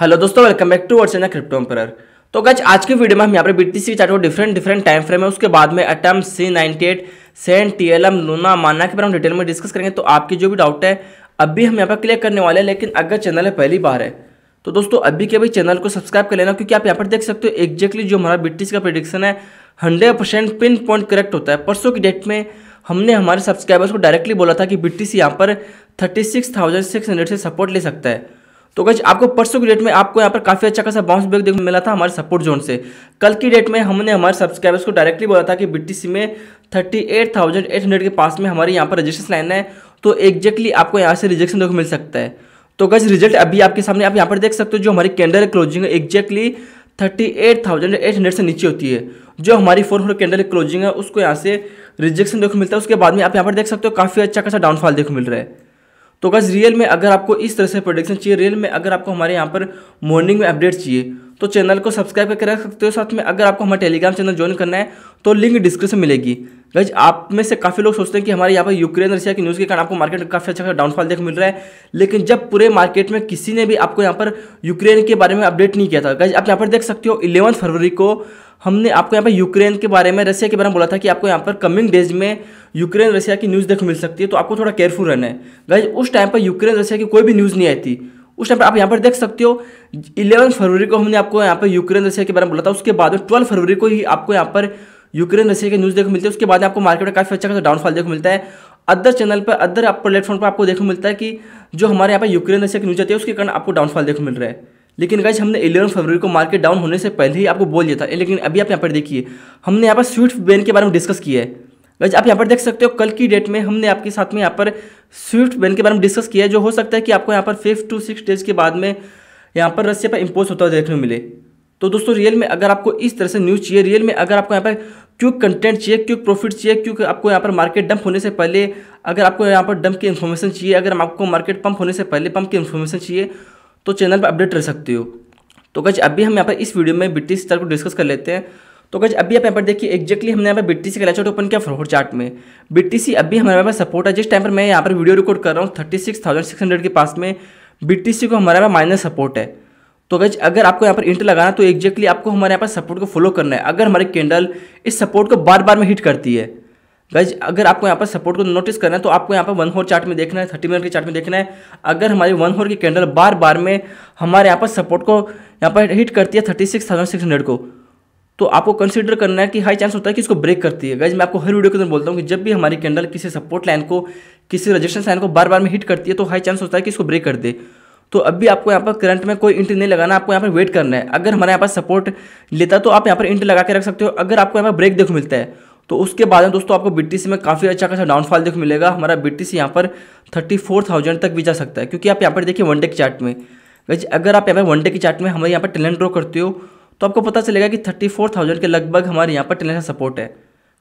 hello दोस्तों welcome back to world in crypto एम्पर तो गज आज की वीडियो में हम यहाँ पर बीटीसी चार्ट को डिफरेंट डिफरेंट टाइम फ्रेम है उसके बाद में Atom C ninety eight Sand T L M Luna Mana के बारे हम डिटेल में डिस्कस करेंगे तो आपकी जो भी डाउट है अभी हम यहाँ पर क्लियर करने वाले हैं लेकिन अगर चैनल है पहली बार है तो दोस्तों अभी के भी चैनल को सब्सक्राइब कर लेना क्योंकि आप यहाँ पर देख सकते हो एक्जैक्टली जो हमारा बी का प्रिडिक्शन है hundred percent pin point correct होता है परसों की डेट में हमने हमारे सब्सक्राइबर्स को डायरेक्टली बोला था कि बी यहाँ पर thirty six thousand six hundred से सपोर्ट ले सकता है तो गज आपको परसों की डेट में आपको यहाँ पर काफ़ी अच्छा खासा बाउंस बैक देखने मिला था हमारे सपोर्ट जोन से कल की डेट में हमने हमारे सब्सक्राइबर्स को डायरेक्टली बोला था कि बीटीसी में 38,800 के पास में हमारे यहाँ पर रजिस्ट्रेशन लाइन है तो एक्जैक्टली आपको यहाँ से रिजेक्शन देखने मिल सकता है तो गज रिजल्ट अभी आपके सामने आप यहाँ पर देख सकते हो जो हमारी कैंडल क्लोजिंग है exactly thirty eight thousand eight hundred से नीचे होती है जो हमारी फोर हंड्रेड कैंडल क्लोजिंग है उसको यहाँ से रिजेक्शन देखो मिलता है उसके बाद में आप यहाँ पर देख सकते हो काफ़ी अच्छा खासा डाउनफॉल देखो मिल रहा है तो गज रियल में अगर आपको इस तरह से प्रोडिक्शन चाहिए रियल में अगर आपको हमारे यहाँ पर मॉर्निंग में अपडेट चाहिए तो चैनल को सब्सक्राइब करके रख सकते हो साथ में अगर आपको हमारे टेलीग्राम चैनल ज्वाइन करना है तो लिंक डिस्क्रिप्शन मिलेगी गज आप में से काफ़ी लोग सोचते हैं कि हमारे यहाँ पर यूक्रेन रशिया की न्यूज़ के कारण आपको मार्केट काफ़ी अच्छा डाउनफॉल देखने मिल रहा है लेकिन जब पूरे मार्केट में किसी ने भी आपको यहाँ पर यूक्रेन के बारे में अपडेट नहीं किया था गज आप यहाँ पर देख सकते हो इलेवन फरवरी को हमने आपको यहाँ पर यूक्रेन के बारे में रशिया के बारे में बोला था कि आपको यहाँ पर कमिंग डेज में यूक्रेन रशिया की न्यूज़ देखने मिल सकती है तो आपको थोड़ा केयरफुल रहना है गाइज उस टाइम पर यूक्रेन रशिया की कोई भी न्यूज़ नहीं आई थी उस टाइम पर आप यहाँ पर देख सकते हो इलेवन फरवरी को हमने आपको यहाँ पर यूक्रेन रशिया के बारे में बोला था उसके बाद में ट्वेल्व फरवरी को ही आपको यहाँ पर यूक्रेन रशिया की न्यूज़ देखने मिलती है उसके बाद आपको मार्केट में काफ़ी अच्छा खासा डाउनफॉल देखने मिलता है अदर चैनल पर अदर प्लेटफॉर्म पर आपको देखने मिलता है कि जो हमारे यहाँ पर यूक्रेन रशिया की न्यूज़ आती है उसके कारण आपको डाउनफॉल देखने मिल रहा है लेकिन गाइज हमने एलेवन फरवरी को मार्केट डाउन होने से पहले ही आपको बोल दिया था लेकिन अभी आप यहाँ पर देखिए हमने यहाँ पर स्विफ्ट बैन के बारे में डिस्कस किया है गज आप यहाँ पर देख सकते हो कल की डेट में हमने आपके साथ में यहाँ पर स्विफ्ट बैन के बारे में डिस्कस किया है जो हो सकता है कि आपको यहाँ पर फिफ्थ टू सिक्स डेज के बाद में यहाँ पर रसिया पर इम्पोज होता देखने को मिले तो दोस्तों रियल में अगर आपको इस तरह से न्यूज़ चाहिए रियल में अगर आपको यहाँ पर क्यों कंटेंट चाहिए क्यों प्रॉफिट चाहिए क्यों आपको यहाँ पर मार्केट डंप होने से पहले अगर आपको यहाँ पर डंप की इन्फॉर्मेशन चाहिए अगर आपको मार्केट पंप होने से पहले पंप की इन्फॉर्मेशन चाहिए तो चैनल पर अपडेट रह सकते हो तो कच अभी हम यहाँ पर इस वीडियो में बिट्टी स्तर को डिस्कस कर लेते हैं तो गज अभी आप यहाँ पर देखिए एक्जैक्टली हमने यहाँ पर बीटीसी का चार्ट ओपन किया फ्लोर चार्ट में बीटीसी अभी हमारे पास सपोर्ट है जिस टाइम पर मैं यहाँ पर वीडियो रिकॉर्ड कर रहा हूँ thirty six thousand six hundred के पास में बीटीसी को हमारे यहाँ माइनस सपोर्ट है तो गज अगर आपको यहाँ पर इंटर लगाना तो एक्जैक्टली आपको हमारे यहाँ पर सपोर्ट को फॉलो करना है अगर हमारे कैंडल इस सपोर्ट को बार बार में हिट करती है गाइज अगर आपको यहाँ पर सपोर्ट को नोटिस करना है तो आपको यहाँ पर वन होर चार्ट में देखना है थर्टी मिनट के चार्ट में देखना है अगर हमारी वन होर की कैंडल बार बार में हमारे यहाँ पर सपोर्ट को यहाँ पर हिट करती है thirty six thousand six hundred को तो आपको कंसिडर करना है कि हाई चांस होता है कि इसको ब्रेक करती है गाइज मैं आपको हर वीडियो के अंदर बोलता हूँ कि जब भी हमारी कैंडल किसी सपोर्ट लाइन को किसी रजिस्टेंस लाइन को बार बार में हिट करती है तो हाई चांस होता है कि इसको ब्रेक कर दे तो अभी आपको यहाँ पर करंट में कोई इंट नहीं लगाना आपको यहाँ पर वेट करना है अगर हमारे यहाँ पर सपोर्ट लेता तो आप यहाँ पर इंट लगा के रख सकते हो अगर आपको यहाँ पर ब्रेक देखो मिलता है तो उसके बाद में दोस्तों आपको बी में काफ़ी अच्छा खासा डाउनफॉल देखने मिलेगा हमारा बी यहाँ पर थर्टी फोर थाउजेंड तक भी जा सकता है क्योंकि आप यहाँ पर देखिए वनडे के चार्ट में वैसे अगर आप यहाँ पर वनडे के चार्ट में हमारे यहाँ पर टैलेंट ड्रॉ करते हो तो आपको पता चलेगा कि थर्टी फोर थाउजेंड के लगभग हमारे यहाँ पर टैलेंट का सपोर्ट है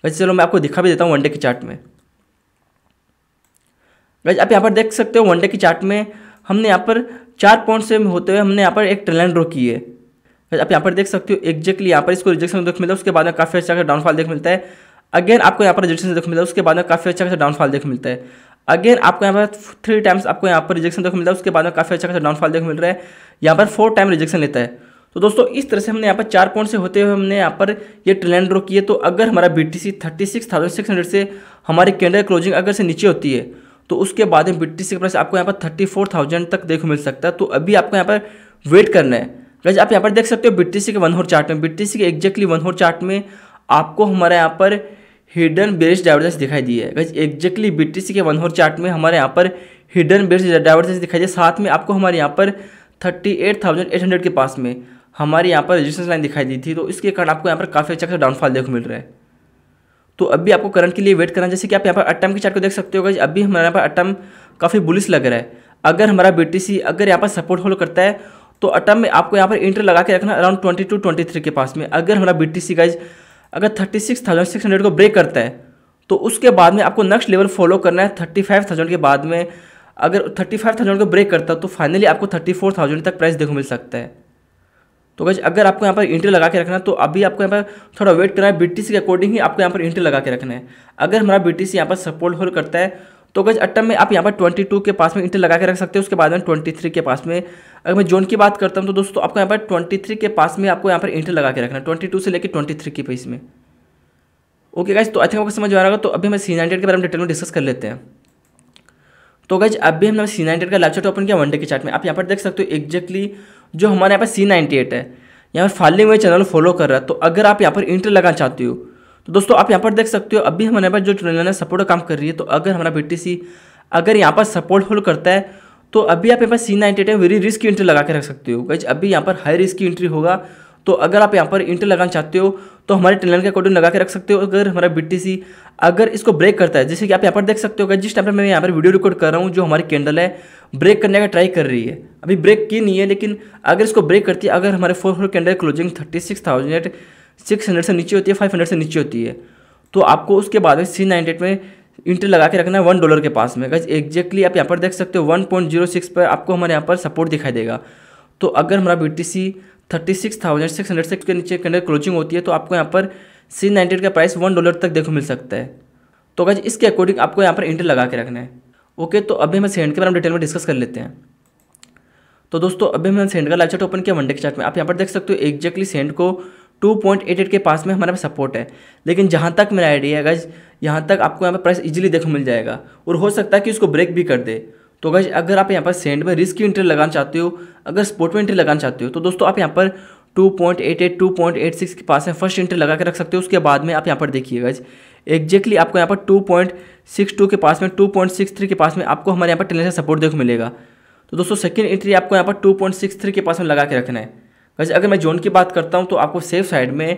वैसे चलो मैं आपको दिखा भी देता हूँ वनडे के चार्ट में वैसे आप यहाँ पर देख सकते हो वनडे के चार्ट में हमने यहाँ पर चार पॉइंट से होते हुए हमने यहाँ पर एक टैलेंट ड्रॉ की है आप यहाँ पर देख सकते हो एक्जेक्टली यहाँ पर इसको रिजेक्शन देख मिलता है उसके बाद में काफ़ी अच्छा डाउनफॉल देख मिलता है अगेन आपको यहाँ पर रिजेक्शन देखने मिलता है उसके बाद में काफ़ी अच्छा खासा डाउनफॉल देखने मिलता है अगेन आपको यहाँ पर थ्री टाइम्स आपको यहाँ पर रिजेक्शन देखने मिलता है उसके बाद में काफ़ी अच्छा खासा डाउनफॉल देखने मिल रहा है यहाँ पर फोर टाइम रिजेक्शन लेता है तो दोस्तों इस तरह से हमने यहाँ पर चार पॉइंट से होते हुए हमने यहाँ पर ये ट्रेंड ड्रॉ किए तो अगर हमारा B T C thirty six thousand six hundred से हमारी कैंडल क्लोजिंग अगर से नीचे होती है तो उसके बाद में बी टी सी का प्राइस आपको यहाँ पर थर्टी फोर थाउजेंड तक देखो मिल सकता है तो अभी आपको यहाँ पर वेट करना है गज आप यहाँ पर देख सकते हो बी टी सी के वन होर चार्ट में बी टी सी के एग्जैक्टली वन होर चार्ट में आपको हमारे यहाँ पर हिडन बेस्ट डाइवर्जेंस दिखाई दी है गाइज एग्जैक्टली बीटीसी के वन होर चार्ट में हमारे यहाँ पर हिडन बेस्ट डाइवर्जेंस दिखाई दे साथ में आपको हमारे यहाँ पर thirty eight thousand eight hundred के पास में हमारे यहाँ पर रजिस्ट्रेंस लाइन दिखाई दी थी तो इसके कारण आपको यहाँ पर काफ़ी अच्छा खासा डाउनफॉल देखने को मिल रहा है तो अभी आपको करंट के लिए वेट करना जैसे कि आप यहाँ पर अट्टम के चार्ट को देख सकते हो अभी हमारे यहाँ पर अट्टम काफ़ी बुलिस लग रहा है अगर हमारा बीटीसी अगर यहाँ पर सपोर्ट होल्ड करता है तो अटम में आपको यहाँ पर इंटर लगा के रखना around twenty two twenty three के पास में अगर हमारा बीटीसी गाइज अगर thirty six thousand six hundred को ब्रेक करता है तो उसके बाद में आपको नेक्स्ट लेवल फॉलो करना है थर्टी फाइव थाउजेंड के बाद में अगर थर्टी फाइव थाउजेंड को ब्रेक करता है तो फाइनली आपको थर्टी फोर थाउजेंड तक प्राइस देखो मिल सकता है तो गज अगर आपको यहाँ पर इंट्री लगा के रखना है तो अभी आपको यहाँ पर थोड़ा वेट करना है बी के अकॉर्डिंग ही आपको यहाँ पर इंट्री लगा के रखना है अगर हमारा बी टी यहाँ पर सपोर्ट होल्ड करता है तो गज अट्टम में आप यहाँ पर 22 के पास में इंटर लगा के रख सकते हैं उसके बाद में 23 के पास में अगर मैं जोन की बात करता हूँ तो दोस्तों आपको यहाँ पर 23 के पास में आपको यहाँ पर इंटर लगा के रखना है ट्वेंटी से लेकर ट्वेंटी के पास में ओके गाइज तो आई थिंक आपको समझ आ रहा होगा तो अभी हम सी के बारे में डिटेल में डिस्कस कर लेते हैं तो गज अभी हमने सी नाइन्टी का लाइव चार्ट ओपन किया वनडे के चार्ट में आप यहाँ पर देख सकते हो एग्जैक्टली जो हमारे यहाँ पर सी नाइन्टी एट है यहाँ पर फालिंग में चैनल फॉलो कर रहा है तो अगर आप यहाँ पर इंटर लगाना चाहते हो तो दोस्तों आप यहाँ पर देख सकते हो अभी हमारे पास जो ट्रेनलाइन सपोर्ट काम कर रही है तो अगर हमारा बी अगर यहाँ पर सपोर्ट होल्ड करता है तो अभी आप यहाँ पर C ninety time very risk entry लगा के रख सकते हो गाइज अभी यहाँ पर हाई रिस्क की एंट्री होगा तो अगर आप यहाँ पर एंट्री लगाना चाहते हो तो हमारे ट्रेनर का अकॉर्डिंग लगा के रख सकते हो अगर हमारा बी अगर इसको ब्रेक करता है जैसे कि आप यहाँ पर देख सकते हो जिस टाइम पर मैं यहाँ पर वीडियो रिकॉर्ड कर रहा हूँ जो हमारी कैंडल है ब्रेक करने का ट्राई कर रही है अभी ब्रेक की नहीं है लेकिन अगर इसको ब्रेक करती है अगर हमारे four four candle closing thirty six thousand six hundred से नीचे होती है फाइव हंड्रेड से नीचे होती है तो आपको उसके बाद में सी नाइनटी एट में इंटर लगा के रखना है वन डॉलर के पास में गज एग्जैक्टली आप यहाँ पर देख सकते हो वन पॉइंट जीरो सिक्स पर आपको हमारे यहाँ पर सपोर्ट दिखाई देगा तो अगर हमारा B T C thirty six thousand six hundred six के नीचे के अंदर क्लोजिंग होती है तो आपको यहाँ पर सी नाइनटी एट का प्राइस वन डॉलर तक देखो मिल सकता है तो गज इसके अकॉर्डिंग आपको यहाँ पर इंटर लगा के रखना है ओके तो अभी हम सेंड के बारे में डिटेल में डिस्कस कर लेते हैं तो दोस्तों अभी हमने सेंड का लाइव चार्ट ओपन किया वनडे के चार्ट में आप यहाँ पर देख सकते हो एग्जैक्टली सेंड को 2.88 के पास में हमारे पास सपोर्ट है लेकिन जहाँ तक मेरा आइडिया है गज यहाँ तक आपको यहाँ पर प्राइस इजीली देखो मिल जाएगा और हो सकता है कि उसको ब्रेक भी कर दे तो गज अगर आप यहाँ पर सेंड में रिस्क इंट्री एंट्री लगाना चाहते हो अगर स्पोर्ट में एंट्री लगाना चाहते हो तो दोस्तों आप यहाँ पर 2.88 2.86 के पास में फर्स्ट इंट्री लगा के रख सकते हो उसके बाद में आप यहाँ पर देखिए गज एग्जैक्टली आपको यहाँ पर टू के पास में थ्री के पास में आपको हमारे यहाँ पर टेंडेंसी सपोर्ट देखो मिलेगा तो दोस्तों सेकेंड एंट्री आपको यहाँ पर थ्री के पास में लगा के रखना है वैसे अगर मैं जोन की बात करता हूँ तो आपको सेफ साइड में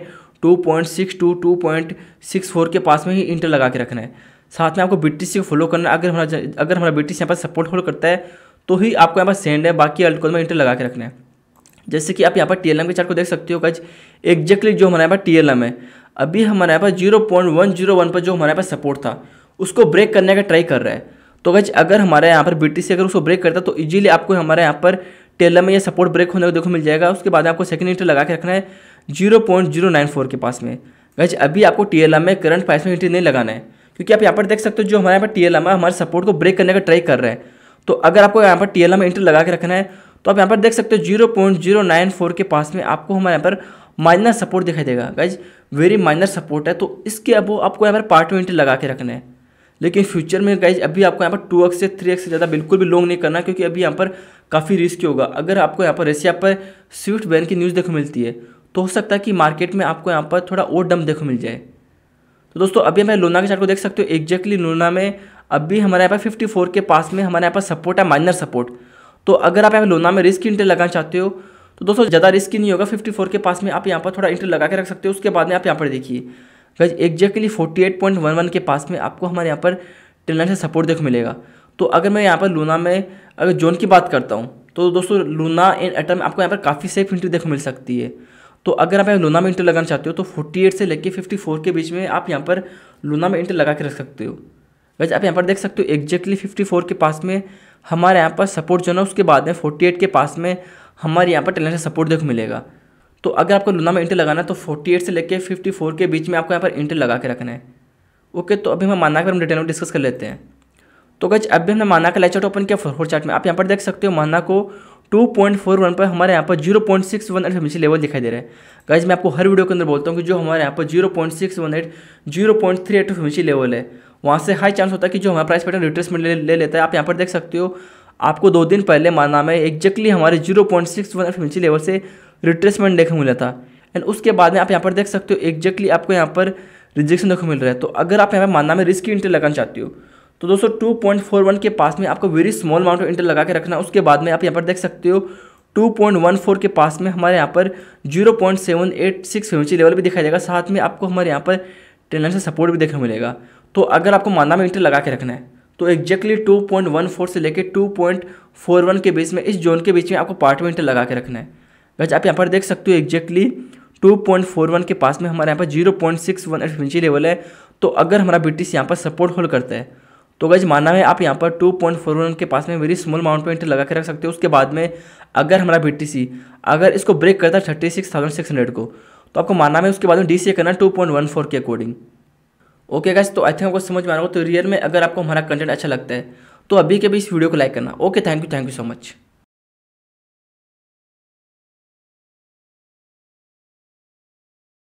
सिक्स टू 2.64 के पास में ही इंटर लगा के रखना है साथ में आपको सी को फॉलो करना है अगर हमारा अगर हमारा बिटिस यहाँ पर सपोर्ट फॉलो करता है तो ही आपको यहाँ पर सेंड है बाकी अल्टकॉल में इंटर लगा के रखना है जैसे कि आप यहाँ पर टी के चार्ट को देख सकते हो कज एग्जैक्टली जो हमारे यहाँ पर टी है अभी हमारे यहाँ पर zero point one zero one पर जो हमारे यहाँ पर सपोर्ट था उसको ब्रेक करने का ट्राई कर रहा है तो गज अगर हमारे यहाँ पर बी अगर उसको ब्रेक करता तो ईजिली आपको हमारे यहाँ पर टेलर में यह सपोर्ट ब्रेक होने को देखो मिल जाएगा उसके बाद आपको सेकंड इंटर लगा के रखना है zero point zero nine four के पास में गज अभी आपको टी एल में करंट प्राइस में इंट्री नहीं लगाना है क्योंकि आप यहाँ पर देख सकते हो जो हमारे यहाँ पर टी एल है हमारे सपोर्ट को ब्रेक करने का ट्राई कर रहे हैं तो अगर आपको यहाँ पर टी एल में इंट्री लगा के रखना है तो आप यहाँ पर देख सकते हो zero point zero nine four के पास में आपको हमारे यहाँ पर माइनर सपोर्ट दिखाई देगा गाइज वेरी माइनर सपोर्ट है तो इसके अब आपको यहाँ पर पार्ट में इंट्री लगा के रखना है लेकिन फ्यूचर में गाइज अभी आपको यहाँ पर टू से थ्री से ज़्यादा बिल्कुल भी लॉन्ग नहीं करना क्योंकि अभी यहाँ पर काफ़ी रिस्क होगा अगर आपको यहाँ पर यहाँ पर स्विफ्ट बैन की न्यूज़ देखो मिलती है तो हो सकता है कि मार्केट में आपको यहाँ पर थोड़ा और डम देखो मिल जाए तो दोस्तों अभी हमें लोना के चार्ट को देख सकते हो एग्जैक्टली लोना में अभी हमारे यहाँ पर फिफ्टी के पास में हमारे यहाँ पर सपोर्ट है माइनर सपोर्ट तो अगर आप यहाँ लोना में रिस्क इंटर लगाना चाहते हो तो दोस्तों ज़्यादा रिस्क नहीं होगा 54 के पास में आप यहाँ पर थोड़ा इंटर लगा के रख सकते हो उसके बाद में आप यहाँ पर देखिए guys exactly forty eight point one one के पास में आपको हमारे यहाँ पर ट्रेन से सपोर्ट देखो मिलेगा तो अगर मैं यहाँ पर लूना में अगर जोन की बात करता हूँ तो दोस्तों लूना एंड एटम आपको यहाँ पर काफ़ी सेफ इंट्री देखो मिल सकती है तो अगर आप यहाँ लूना में इंटर लगाना चाहते हो तो फोर्टी से लेके फिफ्टी के बीच में आप यहाँ पर लूना में इंटर लगा के रख सकते हो वैसे आप यहाँ पर देख सकते हो एग्जैक्टली फिफ्टी के पास में हमारे यहाँ पर सपोर्ट जो है उसके बाद में फोर्टी के पास में हमारे यहाँ पर से सपोर्ट देखो मिलेगा तो अगर आपको लूना में इंटर लगाना है तो 48 से लेकर 54 के बीच में आपको यहाँ पर इंटर लगा के रखना है ओके तो अभी हम माना कर हम डिटेल में डिस्कस कर लेते हैं तो गज अभी हमने माना का लाइचार्ट ओपन किया फोर चार्ट में आप यहाँ पर देख सकते हो माना को 2.41 पर हमारे यहाँ पर 0.618 पॉइंट सिक्स वन एट हमेशा लेवल दिखाई दे रहा है गाइज मैं आपको हर वीडियो के अंदर बोलता हूँ कि जो हमारे यहाँ पर zero point six one eight zero point three eight हमेशा लेवल है वहाँ से हाई चांस होता है कि जो हमारा प्राइस पैटर्न रिट्रेसमेंट ले, ले लेता है आप यहाँ पर देख सकते हो आपको दो दिन पहले माना में एक्जैक्टली हमारे zero point six one eight हमेशा लेवल से रिट्रेसमेंट देखने मिला था एंड उसके बाद में आप यहाँ पर देख सकते हो एक्जैक्टली आपको यहाँ पर रिजेक्शन देखने मिल रहा है तो अगर आप यहाँ पर मानना में रिस्क इंटर लगाना चाहते हो तो दोस्तों टू पॉइंट फोर वन के पास में आपको very small amount of enter लगा के रखना उसके बाद में आप यहाँ पर देख सकते हो टू पॉइंट वन फोर के पास में हमारे यहाँ पर zero point seven eight six फ्रीवेंसी लेवल भी दिखाई देगा साथ में आपको हमारे यहाँ पर टेन से सपोर्ट भी देखने मिलेगा तो अगर आपको माना में इंटर लगा के रखना है तो exactly two point one four से लेकर टू पॉइंट फोर वन के बीच में इस जोन के बीच में आपको पार्ट में इंटर लगा के रखना है गज आप यहाँ पर देख सकते हो फोर 2.41 के पास में हमारे यहाँ पर 0.61 पॉइंट सिक्स लेवल है तो अगर हमारा बी टी सी यहाँ पर सपोर्ट होल्ड करता है तो गज माना है आप यहाँ पर 2.41 के पास में वेरी स्मॉल अमाउंट में एंट्री लगा के रख सकते हो उसके बाद में अगर हमारा बी अगर इसको ब्रेक करता है थर्टी को तो आपको माना है उसके बाद में डी करना है फोर के अकॉर्डिंग ओके गाइस तो आई थिंक आपको समझ में आ रहा हो तो रियल में अगर आपको हमारा कंटेंट अच्छा लगता है तो अभी के भी इस वीडियो को लाइक करना okay thank you thank you so much